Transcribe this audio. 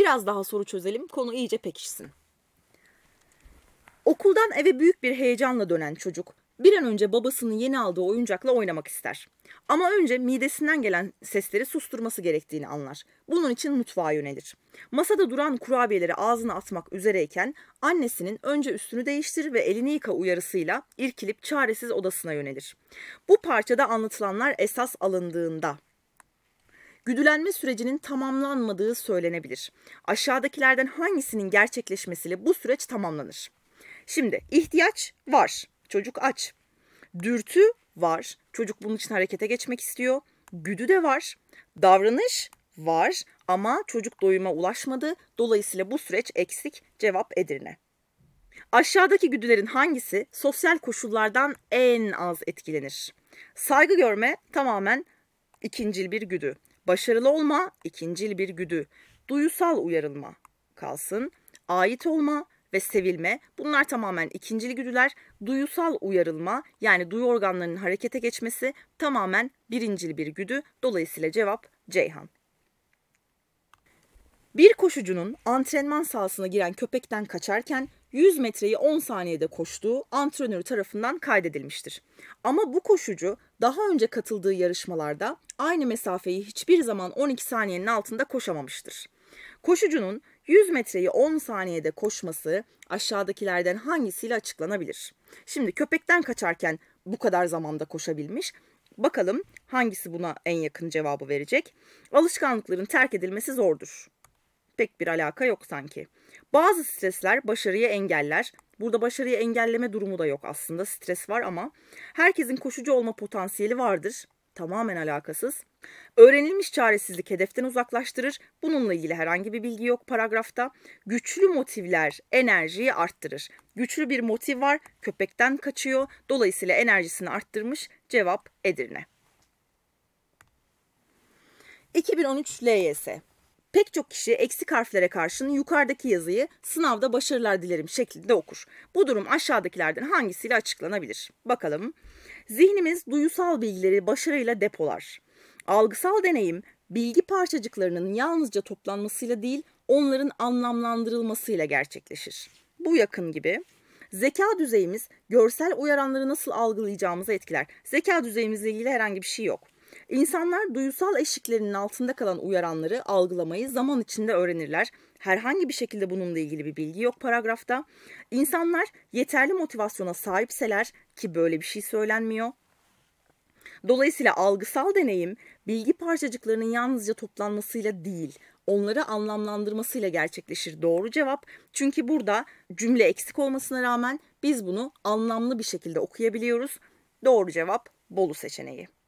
Biraz daha soru çözelim, konu iyice pekişsin. Okuldan eve büyük bir heyecanla dönen çocuk bir an önce babasının yeni aldığı oyuncakla oynamak ister. Ama önce midesinden gelen sesleri susturması gerektiğini anlar. Bunun için mutfağa yönelir. Masada duran kurabiyeleri ağzına atmak üzereyken annesinin önce üstünü değiştir ve elini yıka uyarısıyla irkilip çaresiz odasına yönelir. Bu parçada anlatılanlar esas alındığında güdülenme sürecinin tamamlanmadığı söylenebilir. Aşağıdakilerden hangisinin gerçekleşmesiyle bu süreç tamamlanır? Şimdi ihtiyaç var. Çocuk aç. Dürtü var. Çocuk bunun için harekete geçmek istiyor. Güdü de var. Davranış var ama çocuk doyuma ulaşmadı. Dolayısıyla bu süreç eksik. Cevap Edirne. Aşağıdaki güdülerin hangisi sosyal koşullardan en az etkilenir? Saygı görme tamamen ikincil bir güdü. Başarılı olma ikincil bir güdü. Duyusal uyarılma kalsın. Ait olma ve sevilme bunlar tamamen ikincil güdüler. Duyusal uyarılma yani duyu organlarının harekete geçmesi tamamen birincil bir güdü. Dolayısıyla cevap Ceyhan. Bir koşucunun antrenman sahasına giren köpekten kaçarken 100 metreyi 10 saniyede koştuğu antrenörü tarafından kaydedilmiştir. Ama bu koşucu daha önce katıldığı yarışmalarda aynı mesafeyi hiçbir zaman 12 saniyenin altında koşamamıştır. Koşucunun 100 metreyi 10 saniyede koşması aşağıdakilerden hangisiyle açıklanabilir? Şimdi köpekten kaçarken bu kadar zamanda koşabilmiş. Bakalım hangisi buna en yakın cevabı verecek? Alışkanlıkların terk edilmesi zordur pek bir alaka yok sanki. Bazı stresler başarıyı engeller. Burada başarıyı engelleme durumu da yok aslında. Stres var ama herkesin koşucu olma potansiyeli vardır. Tamamen alakasız. Öğrenilmiş çaresizlik hedeften uzaklaştırır. Bununla ilgili herhangi bir bilgi yok paragrafta. Güçlü motivler enerjiyi arttırır. Güçlü bir motiv var. Köpekten kaçıyor. Dolayısıyla enerjisini arttırmış. Cevap Edirne. 2013 LYS Pek çok kişi eksik harflere karşın yukarıdaki yazıyı sınavda başarılar dilerim şeklinde okur. Bu durum aşağıdakilerden hangisiyle açıklanabilir? Bakalım. Zihnimiz duyusal bilgileri başarıyla depolar. Algısal deneyim bilgi parçacıklarının yalnızca toplanmasıyla değil, onların anlamlandırılmasıyla gerçekleşir. Bu yakın gibi. Zeka düzeyimiz görsel uyaranları nasıl algılayacağımızı etkiler. Zeka düzeyimizle ilgili herhangi bir şey yok. İnsanlar duysal eşiklerinin altında kalan uyaranları algılamayı zaman içinde öğrenirler. Herhangi bir şekilde bununla ilgili bir bilgi yok paragrafta. İnsanlar yeterli motivasyona sahipseler ki böyle bir şey söylenmiyor. Dolayısıyla algısal deneyim bilgi parçacıklarının yalnızca toplanmasıyla değil, onları anlamlandırmasıyla gerçekleşir. Doğru cevap. Çünkü burada cümle eksik olmasına rağmen biz bunu anlamlı bir şekilde okuyabiliyoruz. Doğru cevap Bolu seçeneği.